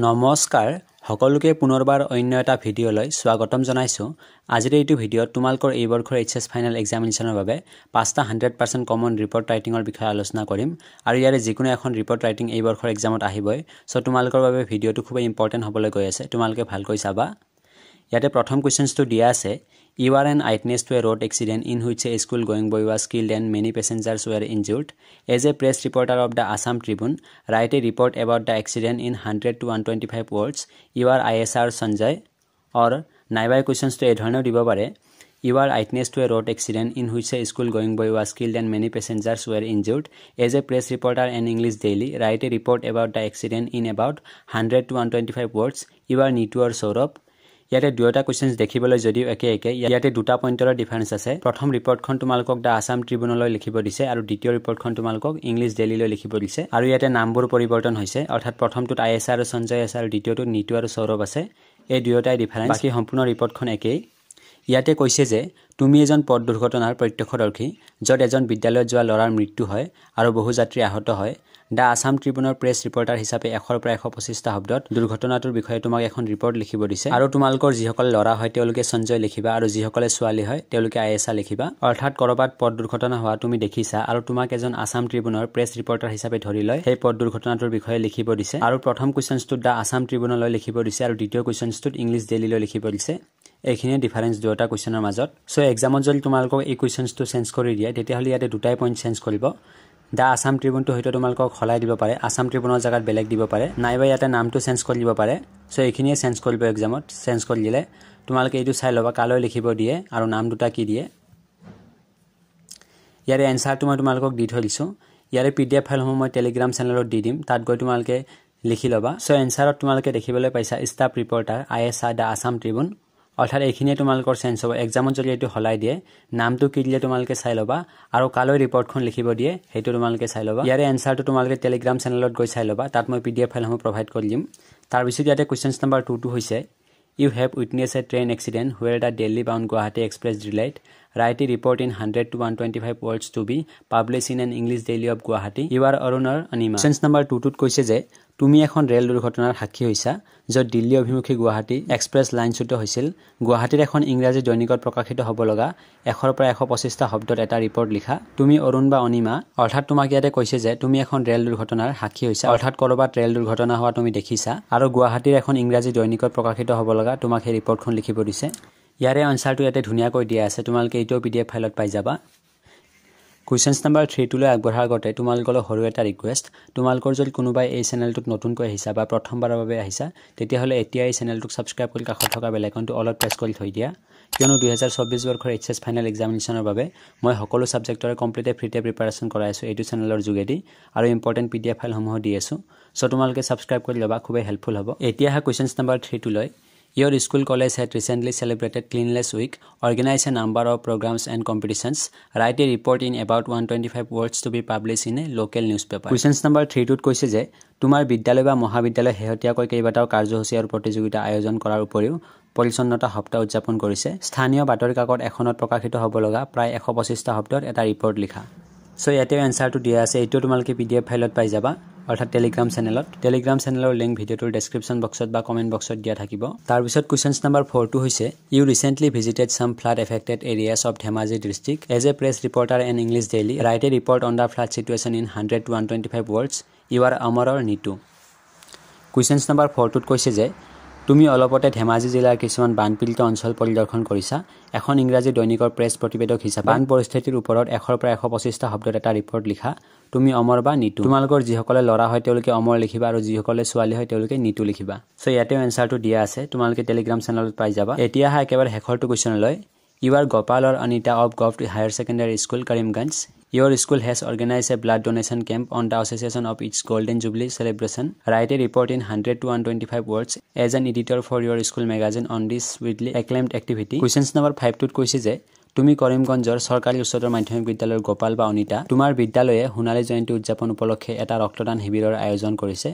নমস্কাৰ সকলোকে পুনৰবাৰ অন্য এটা ভিডিঅ'লৈ স্বাগতম জনাইছোঁ আজিৰ এইটো ভিডিঅ'ত তোমালোকৰ এই বৰ্ষৰ এইচ এছ ফাইনেল এক্সামিনেশ্যনৰ বাবে পাঁচটা হাণ্ড্ৰেড পাৰ্চেণ্ট কমন ৰিপৰ্ট ৰাইটিঙৰ বিষয়ে আলোচনা কৰিম আৰু ইয়াৰে যিকোনো এখন ৰিপৰ্ট ৰাইটিং এই বৰ্ষৰ এক্সামত আহিবই চ' তোমালোকৰ বাবে ভিডিঅ'টো খুবেই ইম্পৰ্টেণ্ট হ'বলৈ গৈ আছে তোমালোকে ভালকৈ চাবা ইয়াতে প্ৰথম কুৱেশ্যনছটো দিয়া আছে you are N witness to a road accident in which a school going boy was killed and many passengers were injured as a press reporter of the Assam Tribune write a report about the accident in hundred to one twenty five words you are I S R Sanjay or নাইবাই কুৱেশ্যনছটো এই ধৰণেও দিব পাৰে You are eyewitness to a road accident in which a school-going boy was killed and many passengers were injured. As a press reporter and English daily, write a report about the accident in about 100 to 125 words. You are Nitu or Saurabh. ইয়াতে দুয়োটা questions দেখিবলৈ যদিও একে একে ইয়াতে দুটা পইণ্টৰ difference আছে প্ৰথম ৰিপৰ্টখন তোমালোকক দ্য আছাম ট্ৰিবিউনেললৈ লিখিব দিছে আৰু দ্বিতীয় ৰিপৰ্টখন তোমালোকক ইংলিছ দিল্লীলৈ লিখিব দিছে আৰু ইয়াতে নামবোৰ পৰিৱৰ্তন হৈছে অৰ্থাৎ প্ৰথমটোত আই এছ আৰু সঞ্জয় আছে আৰু দ্বিতীয়টোত নিতু আৰু সৌৰভ আছে এই দুয়োটাই ডিফাৰেন্স বাকী সম্পূৰ্ণ ৰিপৰ্টখন একেই ইয়াতে কৈছে যে তুমি এজন পথ দুৰ্ঘটনাৰ প্ৰত্যক্ষদৰ্শী য'ত এজন বিদ্যালয়ত যোৱা ল'ৰাৰ মৃত্যু হয় আৰু বহু যাত্ৰী আহত হয় দ্য আছাম ট্ৰিবিউনৰ প্ৰেছ ৰিপৰ্টাৰ হিচাপে এশৰ পৰা এশ পঁচিছটা শব্দত দুৰ্ঘটনাটোৰ বিষয়ে তোমাক এখন ৰিপৰ্ট লিখিব দিছে আৰু তোমালোকৰ যিসকলে ল'ৰা হয় তেওঁলোকে সঞ্জয় লিখিবা আৰু যিসকলে ছোৱালী হয় তেওঁলোকে আই এছ আই লিখিবা অৰ্থাৎ ক'ৰবাত পদ দুৰ্ঘটনা হোৱা তুমি দেখিছা আৰু তোমাক এজন আছাম ট্ৰিবিউনৰ প্ৰেছ ৰিপৰ্টাৰ হিচাপে ধৰি লয় সেই পদ দুৰ্ঘটনাটোৰ বিষয়ে লিখিব দিছে আৰু প্ৰথম কুৱেশ্যনটোত দ্য আছাম ট্ৰিবিউনলৈ লিখিব দিছে আৰু দ্বিতীয় কুৱেশ্যনটোত ইংলিছ ডেইলীলৈ লিখিব দিছে এইখিনিয়ে ডিফাৰেঞ্চ দুটা কুৱেশ্যনৰ মাজত চ' এক্সামত যদি তোমালোকক এই কুৱেশ্যনটো চেঞ্জ কৰি দিয়ে তেতিয়াহ'লে ইয়াতে দুটাই পইণ্ট চেঞ্জ কৰিব দ্য আছাম ট্ৰিবিউনটো হয়তো তোমালোকক সলাই দিব পাৰে আছাম ট্ৰিবিউনৰ জেগাত বেলেগ দিব পাৰে নাইবা ইয়াতে নামটো চেঞ্জ কৰি দিব পাৰে চ' এইখিনিয়ে চেঞ্জ কৰিব এক্সামত চেঞ্জ কৰি দিলে তোমালোকে এইটো চাই ল'বা কালৈ লিখিব দিয়ে আৰু নাম দুটা কি দিয়ে ইয়াৰে এঞ্চাৰটো মই তোমালোকক দি থৈ দিছোঁ ইয়াৰে পি ডি এফ ফাইলসমূহ মই টেলিগ্ৰাম চেনেলত দি দিম তাত গৈ তোমালোকে লিখি ল'বা চ' এনচাৰত তোমালোকে দেখিবলৈ পাইছা staff reporter I S R the Assam Tribune অৰ্থাৎ এইখিনিয়ে তোমালোকৰ চেঞ্চ হ'ব এক্সামত যদি এইটো সলাই দিয়ে নামটো কি দিলে তোমালোকে চাই ল'বা আৰু কালৈ ৰিপৰ্টখন লিখিব দিয়ে সেইটো তোমালোকে চাই ল'বা ইয়াৰে এনচাৰটো তোমালোকে টেলিগ্ৰাম চেনেলত গৈ চাই ল'বা তাত মই পি ডি এফ ফাইলসমূহ প্ৰভাইড কৰি দিম তাৰপিছত ইয়াতে কুৱেশ্যনছ নাম্বাৰ টুটো হৈছে you have witness a train accident where the Delhi bound Guwahati express delight write a report in hundred to one twenty five words to be publish in an English daily of Guwahati you are অৰুণৰ Anima questions number টুটোত কৈছে যে তুমি এখন rail দুৰ্ঘটনাৰ সাক্ষী হৈছা য'ত দিল্লী অভিমুখী গুৱাহাটী এক্সপ্ৰেছ লাইনচ্যুত হৈছিল গুৱাহাটীৰ এখন ইংৰাজী দৈনিকত প্ৰকাশিত হ'ব লগা এশৰ পৰা এশ পঁচিছটা শব্দত এটা ৰিপৰ্ট লিখা তুমি অৰুণ বা অনিমা অৰ্থাৎ তোমাক ইয়াতে কৈছে যে তুমি এখন ৰেল দুৰ্ঘটনাৰ সাক্ষী হৈছা অৰ্থাৎ ক'ৰবাত ৰেল দুৰ্ঘটনা হোৱা তুমি দেখিছা আৰু গুৱাহাটীৰ এখন ইংৰাজী দৈনিকত প্ৰকাশিত হ'ব লগা তোমাক সেই ৰিপৰ্টখন লিখিব দিছে ইয়াৰে আনচাৰটো ইয়াতে ধুনীয়াকৈ দিয়া আছে তোমালোকে এইটোও পি ডি এফ ফাইলত পাই যাবা কুৱেশ্যনছ নাম্বাৰ থ্ৰীটোলৈ আগবঢ়াৰ আগতে তোমালোকলৈ সৰু এটা ৰিকুৱেষ্ট তোমালোকৰ যদি কোনোবাই এই চেনেলটোত নতুনকৈ আহিছা বা প্ৰথমবাৰৰ বাবে আহিছা তেতিয়াহ'লে এতিয়া এই চেনেলটোক ছাবস্ক্ৰাইব কৰি কাষত থকা বেলেগনটো অলপ প্ৰেছ কৰি থৈ দিয়া কিয়নো দুহেজাৰ চৌবিছ বৰ্ষৰ এইচ এছ ফাইনেল এক্সামিনেশ্যনৰ বাবে মই সকলো ছাবজেক্টৰে কমপ্লিটে ফ্ৰীতে প্ৰিপাৰেশ্যন কৰাই আছোঁ এইটো চেনেলৰ যোগেদি আৰু ইম্পৰ্টেণ্ট পি ডি এফ ফাইলসমূহো দি আছোঁ চ' তোমালোকে ছাবস্ক্ৰাইব কৰি ল'বা খুবেই হেল্পফুল হ'ব এতিয়া আহা কুৱেশ্যনছ নাম্বাৰ থ্ৰীটোলৈ Your school college had recently celebrated Cleanliness Week, organized a number of programs and competitions, write a report in about 125 words to be published in a local newspaper. Questions number 3 to কৈছে যে তোমাৰ বিদ্যালয় বা মহাবিদ্যালয় হেহতীয়াকৈ কেইবাটাও কাৰ্যসূচী আৰু প্ৰতিযোগিতা আয়োজন কৰাৰ উপৰিও পৰিচ্ছন্নতা সপ্তাহ উদযাপন কৰিছে স্থানীয় বাতৰি কাকত এখনত প্ৰকাশিত হ'ব লগা প্ৰায় এশ পঁচিছটা শব্দত এটা ৰিপৰ্ট লিখা চ' ইয়াতে এনচাৰটো দিয়া আছে এইটো তোমালোকে পি ডি এফ ফাইলত পাই যাবা অৰ্থাৎ টেলিগ্ৰাম চেনেলত টেলিগ্ৰাম চেনেলৰ লিংক ভিডিঅ'টোৰ ডেছক্ৰিপশ্যন বক্সত বা কমেণ্ট বক্সত দিয়া থাকিব তাৰপিছত কুৱেশ্যন নম্বৰ ফ'ৰটো হৈছে you recently visited some flood affected areas of Dhemaji district as a press reporter and English daily write a report on the flood situation in hundred to one twenty five words you are অমৰৰ Nitu questions number ফ'ৰটোত কৈছে যে তুমি অলপতে ধেমাজি জিলাৰ কিছুমান বানপীড়িত অঞ্চল পৰিদৰ্শন কৰিছা এখন ইংৰাজী দৈনিকৰ প্ৰেছ প্ৰতিবেদক হিচাপে বান পৰিস্থিতিৰ ওপৰত এশৰ পৰা এশ পঁচিছটা শব্দত এটা ৰিপৰ্ট লিখা তুমি অমৰ বা নিতু তোমালোকৰ যিসকলে ল'ৰা হয় তেওঁলোকে অমৰ লিখিবা আৰু যিসকলে ছোৱালী হয় তেওঁলোকে নিতু লিখিবা চ' ইয়াতেও এনচাৰটো দিয়া আছে তোমালোকে টেলিগ্ৰাম চেনেলত পাই যাবা এতিয়া আহা একেবাৰে শেষৰটো কুৱেশ্যনলৈ ইউ আৰ গোপালৰ Anita of govt higher secondary school Karimganj Your school has organized a blood donation camp on the association of its Golden Jubilee celebration. Write a report in 100 to 125 words as an editor for your school magazine on this widely acclaimed activity. Questions number 5 to question is তুমি কৰিমগঞ্জৰ চৰকাৰী উচ্চতৰ মাধ্যমিক বিদ্যালয়ৰ গোপাল বা অনিতা তোমাৰ বিদ্যালয়ে সোণালী জয়ন্তী উদযাপন উপলক্ষে এটা ৰক্তদান শিবিৰৰ আয়োজন কৰিছে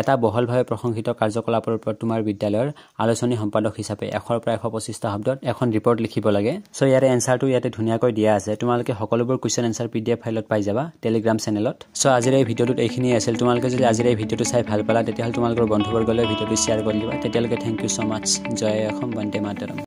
এটা বহলভাৱে প্ৰশংসিত কাৰ্যকলাপৰ ওপৰত তোমাৰ বিদ্যালয়ৰ আলোচনী সম্পাদক হিচাপে এশৰ পৰা এশ পঁচিছটা শব্দত এখন ৰিপৰ্ট লিখিব লাগে চ' ইয়াৰে এনচাৰটো ইয়াতে ধুনীয়াকৈ দিয়া আছে তোমালোকে সকলোবোৰ question answer P D F ফাইলত পাই যাবা টেলিগ্ৰাম চেনেলত চ' আজিৰ এই ভিডিঅ'টোত এইখিনিয়ে আছিল তোমালোকে যদি আজিৰ এই ভিডিঅ'টো চাই ভাল পালা তেতিয়াহ'লে তোমালোকৰ বন্ধুবৰ্গলৈ ভিডিঅ'টো শ্বেয়াৰ কৰি দিবা তেতিয়ালৈকে থেংক ইউ ছ' মাছ জয় অসম বন্দে মাতৰম